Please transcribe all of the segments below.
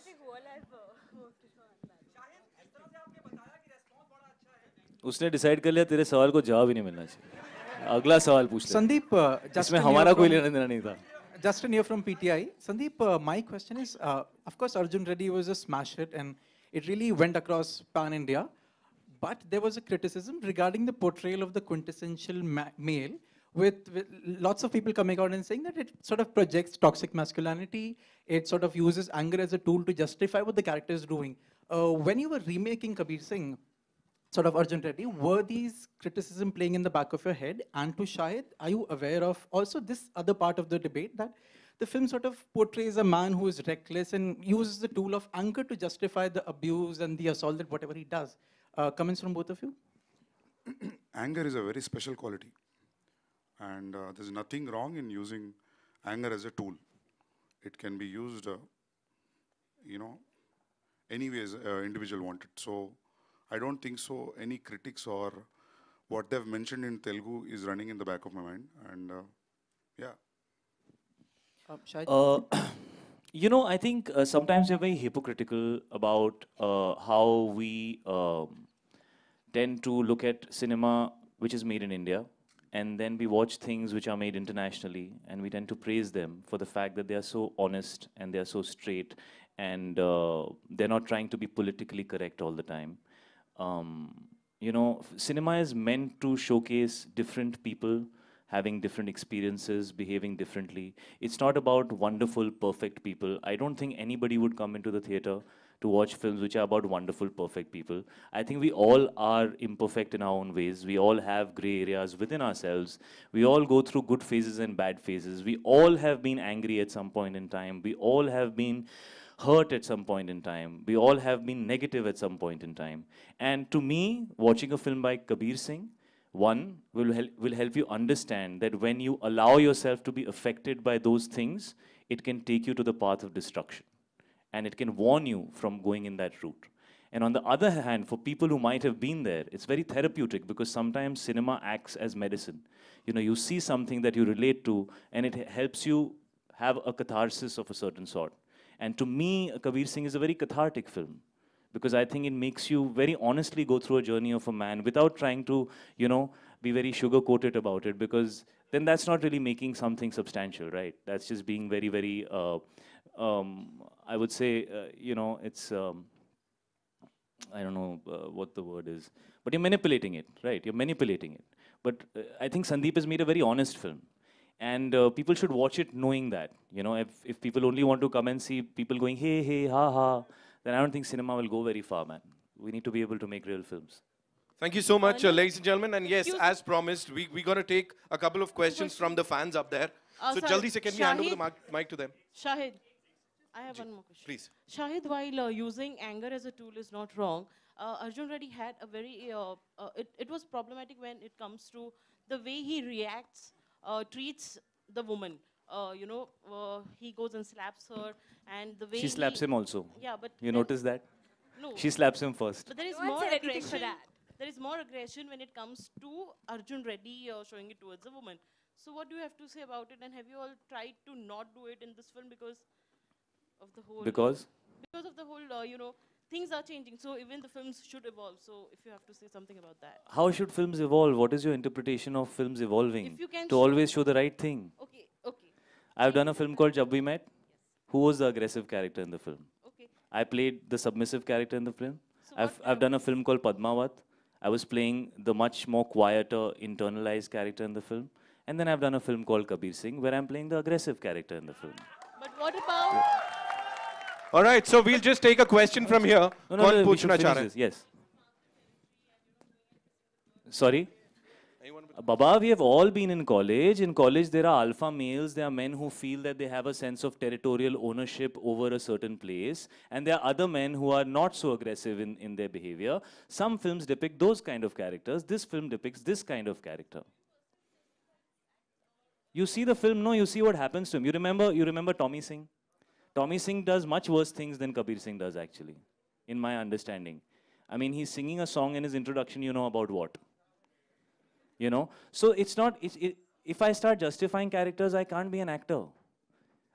Oh, उसने decide कर लिया तेरे सवाल को जवाब ही नहीं मिलना चाहिए अगला सवाल पूछ संदीप जिसमें uh, हमारा कोई लेना देना नहीं था just an from P Sandeep my question is of course Arjun Reddy was a smash hit and it really went across pan India but there was a criticism regarding the portrayal of the quintessential male with, with, lots of people coming out and saying that it sort of projects toxic masculinity. It sort of uses anger as a tool to justify what the character is doing. Uh, when you were remaking Kabir Singh, sort of Arjun Reddy, were these criticism playing in the back of your head? And to Shahid, are you aware of also this other part of the debate that the film sort of portrays a man who is reckless and uses the tool of anger to justify the abuse and the assault that whatever he does. Uh, comments from both of you? anger is a very special quality. And uh, there's nothing wrong in using anger as a tool. It can be used, uh, you know, any ways uh, individual wanted. So I don't think so any critics or what they've mentioned in Telugu is running in the back of my mind. And uh, yeah. Oh, uh, you know, I think uh, sometimes we're very hypocritical about uh, how we um, tend to look at cinema which is made in India and then we watch things which are made internationally and we tend to praise them for the fact that they are so honest and they are so straight and uh, they're not trying to be politically correct all the time um, you know cinema is meant to showcase different people having different experiences behaving differently it's not about wonderful perfect people i don't think anybody would come into the theater to watch films which are about wonderful, perfect people. I think we all are imperfect in our own ways. We all have gray areas within ourselves. We all go through good phases and bad phases. We all have been angry at some point in time. We all have been hurt at some point in time. We all have been negative at some point in time. And to me, watching a film by Kabir Singh, one, will, hel will help you understand that when you allow yourself to be affected by those things, it can take you to the path of destruction and it can warn you from going in that route. And on the other hand, for people who might have been there, it's very therapeutic because sometimes cinema acts as medicine. You know, you see something that you relate to, and it helps you have a catharsis of a certain sort. And to me, Kabir Singh is a very cathartic film because I think it makes you very honestly go through a journey of a man without trying to, you know, be very sugar coated about it because then that's not really making something substantial, right? That's just being very, very. Uh, um, I would say, uh, you know, it's, um, I don't know uh, what the word is, but you're manipulating it, right? You're manipulating it. But uh, I think Sandeep has made a very honest film. And uh, people should watch it knowing that. You know, if, if people only want to come and see people going, hey, hey, ha, ha, then I don't think cinema will go very far, man. We need to be able to make real films. Thank you so uh, much, ladies and gentlemen. And yes, as promised, we, we're going to take a couple of questions from the fans up there. Oh, so, Jaldi se, can we hand over the mic to them? Shahid. I have one more question. Please. Shahid, while uh, using anger as a tool is not wrong, uh, Arjun Reddy had a very, uh, uh it, it was problematic when it comes to the way he reacts, uh, treats the woman. Uh, you know, he goes and slaps her, and the way she slaps him also. Yeah, but you notice that? No. She slaps him first. But there is no more aggression. that. There is more aggression when it comes to Arjun Reddy showing it towards a woman. So what do you have to say about it? And have you all tried to not do it in this film because of the whole. Because? Because of the whole, uh, you know, things are changing. So even the films should evolve. So if you have to say something about that. How should films evolve? What is your interpretation of films evolving? If you can to show always show the right thing. Okay, okay. I've done a film called Jab We Met. Yes. Who was the aggressive character in the film? Okay. I played the submissive character in the film. So I've, I've done a film called Padmavat. I was playing the much more quieter, internalized character in the film. And then I've done a film called Kabir Singh, where I'm playing the aggressive character in the film. But what about all right, so we'll just take a question from here. No, no, no, Yes. Sorry? Baba, we have all been in college. In college, there are alpha males. There are men who feel that they have a sense of territorial ownership over a certain place. And there are other men who are not so aggressive in, in their behavior. Some films depict those kind of characters. This film depicts this kind of character. You see the film, no, you see what happens to him. You remember, you remember Tommy Singh? Tommy Singh does much worse things than Kabir Singh does, actually, in my understanding. I mean, he's singing a song in his introduction, you know about what. You know? So it's not, it's, it, if I start justifying characters, I can't be an actor.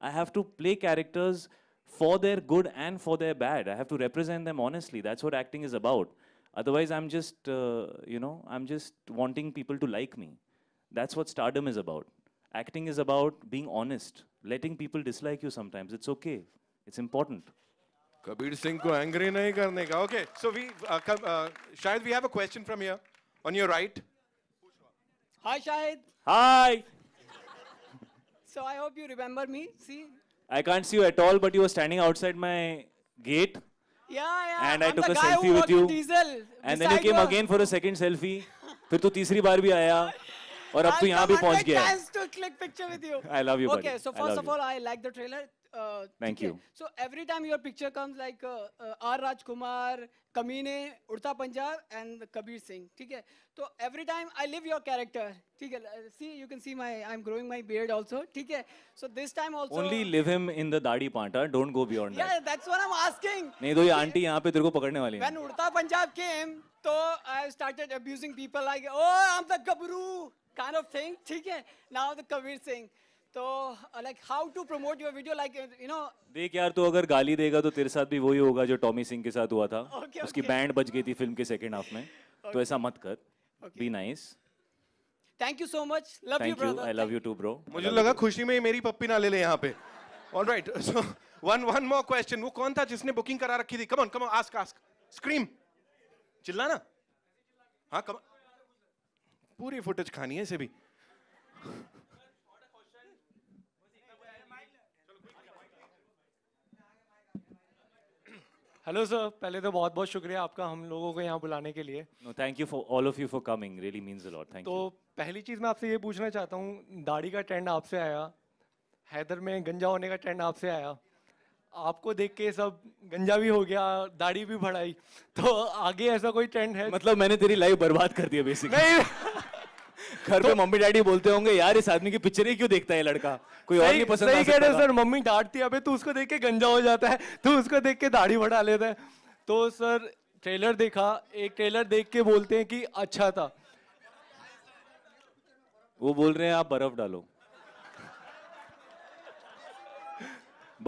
I have to play characters for their good and for their bad. I have to represent them honestly. That's what acting is about. Otherwise, I'm just, uh, you know, I'm just wanting people to like me. That's what stardom is about. Acting is about being honest, letting people dislike you sometimes. It's okay. It's important. Kabir Singh ko angry nahi karne ka. Okay, so we, uh, uh, Shahid, we have a question from here on your right. Hi, Shahid. Hi. so I hope you remember me. See. I can't see you at all, but you were standing outside my gate. Yeah, yeah. And I i took a selfie with you. Diesel and then you came her. again for a second selfie. फिर तू तीसरी बार भी आया और अब तू यहाँ भी पहुंच गया I love you okay so first of all I like the trailer Uh, Thank you. So every time your picture comes like uh, uh, R Rajkumar, Kamine, Urta Punjab, and Kabir Singh. Okay. So every time I live your character. Okay. See, you can see my I'm growing my beard also. Okay. So this time also. Only live him in the dadi part. Huh? Don't go beyond yeah, that. Yeah, that's what I'm asking. नहीं तो ये aunty यहाँ पे तेरे को पकड़ने वाली हैं. When Urta Punjab came, तो I started abusing people like, oh, I'm the Gabru kind of thing. ठीक है. Now the Kabir Singh. तो like how to promote your video like you know देख यार तू तो अगर गाली देगा तो तेरे साथ भी वही होगा जो टॉमी सिंह के साथ हुआ था okay, उसकी okay. बैंड बज गई थी फिल्म के सेकंड हाफ में तो okay. तो ऐसा मत कर be nice thank you so much love you brother I love you too bro मुझे लगा खुशी में ही मेरी पप्पी ना ले ले यहां पे alright so one one more question वो कौन था जिसने बुकिंग करा रखी थी come on come on ask ask scream चिल्ला ना हां कम पूरी फुटेज खानी है इसे भी हेलो सर पहले तो बहुत बहुत शुक्रिया आपका हम लोगों को यहाँ बुलाने के लिए no thank you for all of you for coming really means a lot thank तो पहली चीज़ मैं आपसे ये पूछना चाहता हूँ दाढ़ी का ट्रेंड आपसे आया हैदर में गंजा होने का ट्रेंड आपसे आया आपको देख के सब गंजा भी हो गया दाढ़ी भी बढ़ाई तो आगे ऐसा कोई ट्रेंड है मतलब मैंने तेरी लाइफ बर्बाद कर दिया बेसिकली घर तो, पे मम्मी डैडी बोलते होंगे यार इस आदमी की पिक्चर ही क्यों देखता है लड़का कोई और नहीं पसंद सही कह रहे सर मम्मी डांटती है अबे तू उसको देख के गंजा हो जाता है तू उसको देख के दाढ़ी बढ़ा लेता है तो सर ट्रेलर देखा एक ट्रेलर देख के बोलते हैं कि अच्छा था वो बोल रहे हैं आप बर्फ डालो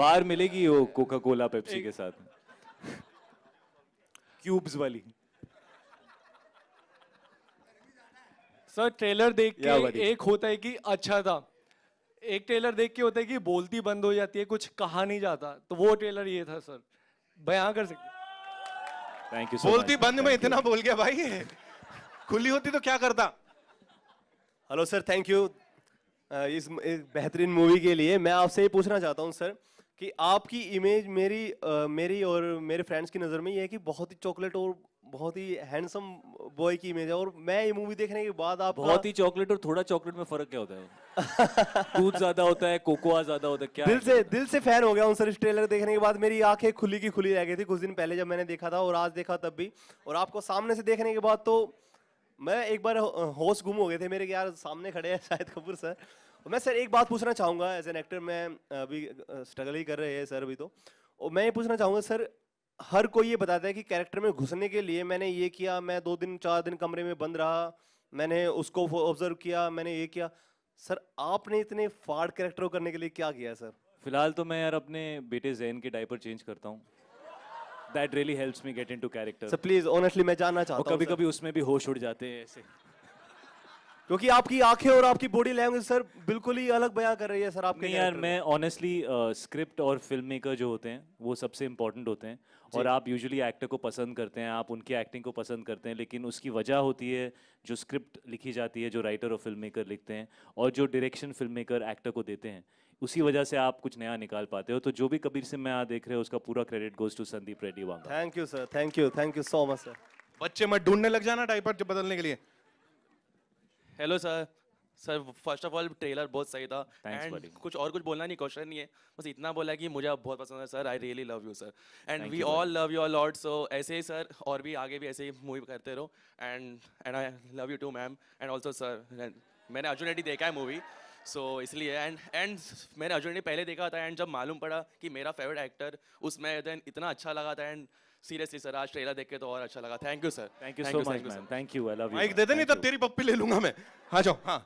बाहर मिलेगी वो कोका कोला पेप्सी के साथ क्यूब्स वाली सर ट्रेलर देख के एक होता है कि अच्छा था एक ट्रेलर देख के होता है कि बोलती बंद हो जाती है कुछ कहा नहीं जाता तो वो ट्रेलर ये था सर बयां कर सकते थैंक यू बोलती बंद में इतना बोल गया भाई खुली होती तो क्या करता हेलो सर थैंक यू इस बेहतरीन मूवी के लिए मैं आपसे ये पूछना चाहता हूँ सर कि आपकी इमेज मेरी आ, uh, मेरी और मेरे फ्रेंड्स की नज़र में ये है कि बहुत ही चॉकलेट और बहुत ही हैंडसम बॉय की इमेज है और मैं ये मूवी देखने के बाद आप बहुत ही चॉकलेट और थोड़ा चॉकलेट में फर्क क्या होता है दूध ज्यादा होता है कोकोआ ज्यादा होता है क्या दिल से दिल से फैन हो गया उन सर इस ट्रेलर देखने के बाद मेरी आंखें खुली की खुली रह गई थी कुछ दिन पहले जब मैंने देखा था और आज देखा तब भी और आपको सामने से देखने के बाद तो मैं एक बार होश गुम हो गए थे मेरे यार सामने खड़े हैं शाहिद कपूर सर मैं सर एक बात पूछना चाहूंगा एज एन एक्टर मैं अभी स्ट्रगल ही कर रहे हैं सर अभी तो और मैं ये पूछना चाहूंगा सर हर कोई ये बताता है कि कैरेक्टर में घुसने के लिए मैंने ये किया मैं दो दिन चार दिन कमरे में बंद रहा मैंने उसको ऑब्जर्व किया मैंने ये किया सर आपने इतने फाड़ कैरेक्टर करने के लिए क्या किया सर फिलहाल तो मैं यार अपने बेटे जैन के डायपर चेंज करता हूँ that really helps me get into character sir please honestly मैं जानना चाहता हूँ कभी कभी उसमें भी होश उड़ जाते हैं ऐसे क्योंकि आपकी आंखें और आपकी बॉडी लैंग्वेज सर बिल्कुल ही अलग बयां कर रही है सर आपके यार मैं ऑनेस्टली स्क्रिप्ट और फिल्म मेकर जो होते हैं वो सबसे इम्पोर्टेंट होते हैं और आप यूजुअली एक्टर को पसंद करते हैं आप उनकी एक्टिंग को पसंद करते हैं लेकिन उसकी वजह होती है जो स्क्रिप्ट लिखी जाती है जो राइटर और फिल्म मेकर लिखते हैं और जो डायरेक्शन फिल्म मेकर एक्टर को देते हैं उसी वजह से आप कुछ नया निकाल पाते हो तो जो भी कबीर से मैं यहाँ देख रहे हो उसका पूरा credit goes to Sandeep Reddy Vanga thank you sir thank you thank you so much sir बच्चे मत ढूंढने लग जाना डाइपर बदलने के लिए hello sir sir first of all trailer बहुत सही था एंड कुछ और कुछ बोलना नहीं क्वेश्चन नहीं है बस इतना बोला कि मुझे बहुत पसंद है sir I really love you sir and we all love you lord so ऐसे ही सर और भी आगे भी ऐसे ही मूवी करते रहो and and I love you too ma'am and also sir मैंने अर्जुन रेड्डी देखा है मूवी सो so, इसलिए एंड एंड मैंने अर्जुन रेड्डी पहले देखा था एंड जब मालूम पड़ा कि मेरा फेवरेट एक्टर उसमें देन इतना अच्छा लगा था एंड सीरियसली सर आज ट्रेलर देख के तो और अच्छा लगा thank you sir thank you so much man thank you I love you एक दे दे नहीं तब तेरी पप्पी ले लूंगा मैं हां जाओ हां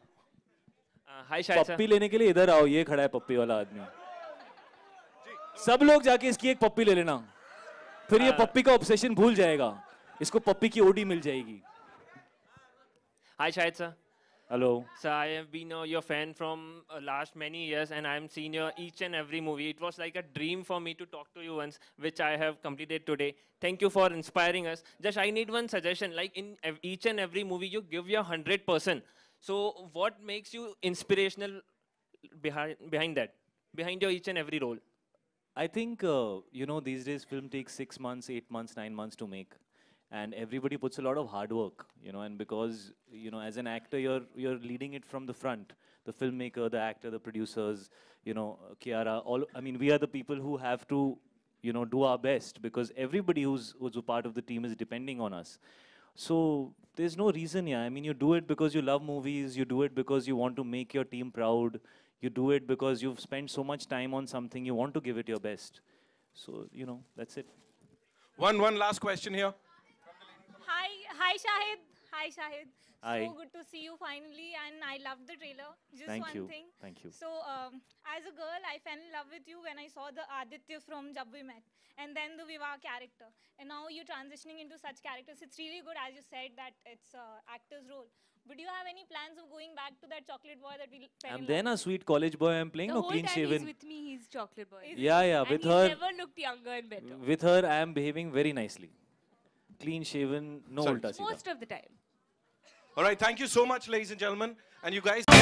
हाय शायद पप्पी लेने के लिए इधर आओ ये खड़ा है पप्पी वाला आदमी सब लोग जाके इसकी एक पप्पी ले लेना फिर ये uh, पप्पी का ऑब्सेशन भूल जाएगा इसको पप्पी की ओडी मिल जाएगी हाय शायद sir Hello. So I have been uh, your fan from uh, last many years, and I'm seen your each and every movie. It was like a dream for me to talk to you once, which I have completed today. Thank you for inspiring us. Just I need one suggestion. Like in each and every movie, you give your hundred percent. So what makes you inspirational behind behind that, behind your each and every role? I think uh, you know these days film takes six months, eight months, nine months to make and everybody puts a lot of hard work you know and because you know as an actor you're you're leading it from the front the filmmaker the actor the producers you know kiara all i mean we are the people who have to you know do our best because everybody who's who's a part of the team is depending on us so there's no reason yeah i mean you do it because you love movies you do it because you want to make your team proud you do it because you've spent so much time on something you want to give it your best so you know that's it one one last question here hi Shahid. Hi Shahid. Hi. So good to see you finally, and I loved the trailer. Just Thank one you. thing. Thank you. So um, as a girl, I fell in love with you when I saw the Aditya from Jab We Met, and then the Viva character, and now you're transitioning into such characters. It's really good, as you said, that it's uh, actor's role. But do you have any plans of going back to that chocolate boy that we? Fell I'm then a sweet college boy. I'm playing the no whole clean time shaven. He's with me. He's chocolate boy. Is yeah, yeah. And with her, never looked younger and better. With her, I am behaving very nicely clean shaven, no Sorry. ulta Most of the time. All right, thank you so much, ladies and gentlemen. And you guys.